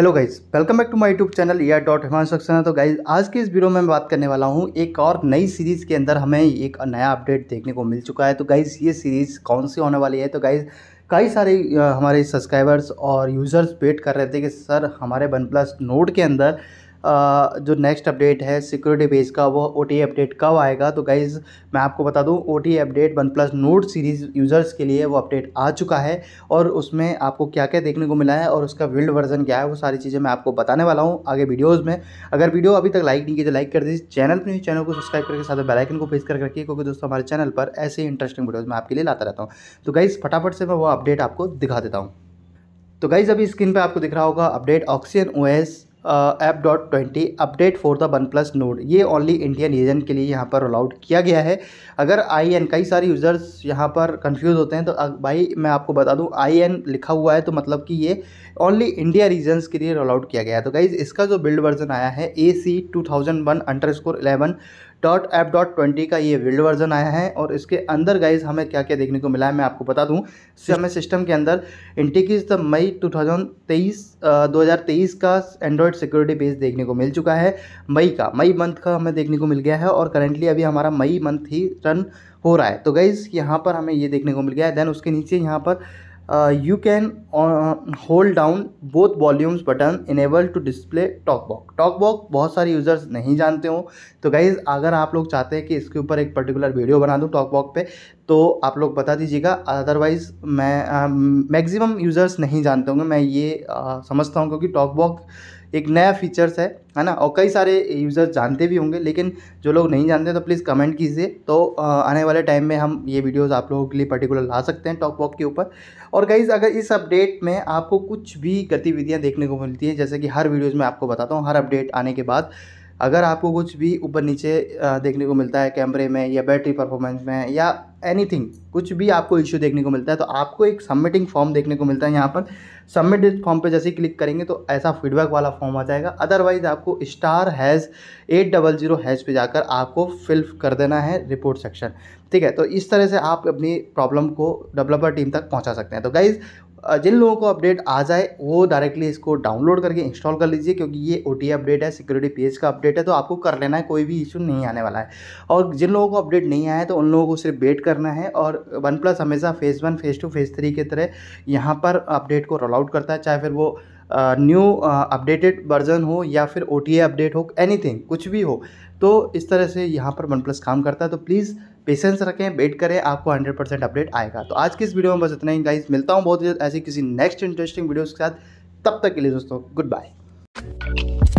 hello guys welcome back to my YouTube channel या dot Himanshu Saxena तो guys आज के इस वीडियो में मैं बात करने वाला हूँ एक और नई सीरीज़ के अंदर हमें एक नया अपडेट देखने को मिल चुका है तो गाइज़ ये सीरीज़ कौन सी होने वाली है तो गाइज़ कई सारे हमारे सब्सक्राइबर्स और यूज़र्स वेट कर रहे थे कि सर हमारे वन प्लस नोट के अंदर जो नेक्स्ट अपडेट है सिक्योरिटी बेस का वो ओ अपडेट कब आएगा तो गाइज़ मैं आपको बता दूं ओ update OnePlus note series users के लिए वो अपडेट आ चुका है और उसमें आपको क्या क्या देखने को मिला है और उसका विल्ड वर्जन क्या है वो सारी चीज़ें मैं आपको बताने वाला हूँ आगे वीडियोज़ में अगर वीडियो अभी तक लाइक नहीं की तो लाइक कर दीजिए चैनल पर चैनल को सब्सक्राइब करके साथ बेलाइकन को प्रेस कर रखिए क्योंकि दोस्तों हमारे चैनल पर ऐसे इंटरेस्टिंग वीडियोज़ मैं आपके लिए लाता रहता हूँ तो गाइज़ फटाफट से मैं वो अपडेट आपको दिखा देता हूँ तो गाइज़ अभी स्क्रीन पे आपको दिख रहा होगा update Oxygen OS app dot twenty update for the OnePlus Nord ये ओनली इंडियन रीजन के लिए यहाँ पर रोल आउट किया गया है अगर आई एन कई सारे यूज़र्स यहाँ पर कंफ्यूज होते हैं तो भाई मैं आपको बता दूँ आई एन लिखा हुआ है तो मतलब कि ये ओनली इंडिया रीजन्स के लिए रोल आउट किया गया है तो गाइज़ इसका जो बिल्ड वर्जन आया है A C two thousand one underscore eleven dot app dot twenty का ये विल्ड वर्जन आया है और इसके अंदर गाइज हमें क्या क्या देखने को मिला है मैं आपको बता दूँ हमें सिस्टम के अंदर इंटिकीज द मई हज़ार तेईस का एंड्रॉयड सिक्योरिटी बेस देखने को मिल चुका है मई का मई मंथ का हमें देखने को मिल गया है और करेंटली अभी हमारा मई मंथ ही रन हो रहा है तो गाइज़ यहाँ पर हमें ये देखने को मिल गया है देन उसके नीचे यहाँ पर you can hold down both volumes button enabled to display talkback talkback बहुत सारे यूज़र्स नहीं जानते हो तो गाइज़ अगर आप लोग चाहते हैं कि इसके ऊपर एक पर्टिकुलर वीडियो बना दूँ टॉकबॉक पे तो आप लोग बता दीजिएगा अदरवाइज़ मैं मैक्सिमम यूज़र्स नहीं जानते होंगे मैं ये आ, समझता हूँ क्योंकि टॉक बॉक एक नया फीचर्स है है ना और कई सारे यूज़र्स जानते भी होंगे लेकिन जो लोग नहीं जानते तो प्लीज़ कमेंट कीजिए तो आने वाले टाइम में हम ये वीडियोस आप लोगों के लिए पर्टिकुलर ला सकते हैं टॉक वॉक के ऊपर और कई अगर इस अपडेट में आपको कुछ भी गतिविधियाँ देखने को मिलती हैं जैसे कि हर वीडियोज़ में आपको बताता हूँ हर अपडेट आने के बाद अगर आपको कुछ भी ऊपर नीचे देखने को मिलता है कैमरे में या बैटरी परफॉर्मेंस में या एनीथिंग कुछ भी आपको इश्यू देखने को मिलता है तो आपको एक सबमिटिंग फॉर्म देखने को मिलता है यहाँ पर सबमिट फॉर्म पे जैसे ही क्लिक करेंगे तो ऐसा फीडबैक वाला फॉर्म आ जाएगा अदरवाइज आपको star hash eight double zero hash पर जाकर आपको फिल कर देना है रिपोर्ट सेक्शन ठीक है तो इस तरह से आप अपनी प्रॉब्लम को डेवलपर टीम तक पहुँचा सकते हैं तो गाइज़ जिन लोगों को अपडेट आ जाए वो डायरेक्टली इसको डाउनलोड करके इंस्टॉल कर लीजिए क्योंकि ये ओ अपडेट है सिक्योरिटी पेज का अपडेट है तो आपको कर लेना है कोई भी इशू नहीं आने वाला है और जिन लोगों को अपडेट नहीं आया है तो उन लोगों को सिर्फ वेट करना है और वन प्लस हमेशा phase one phase two phase three की तरह यहाँ पर अपडेट को रोल आउट करता है चाहे फिर वो न्यू अपडेटेड वर्जन हो या फिर ओ अपडेट हो एनी कुछ भी हो तो इस तरह से यहाँ पर वन प्लस काम करता है तो प्लीज़ पेशेंस रखें वेट करें आपको हंड्रेड परसेंट अपडेट आएगा तो आज की इस वीडियो में बस इतना ही गाइस मिलता हूँ बहुत जल्द ऐसी किसी नेक्स्ट इंटरेस्टिंग वीडियोज़ के साथ तब तक के लिए दोस्तों गुड बाय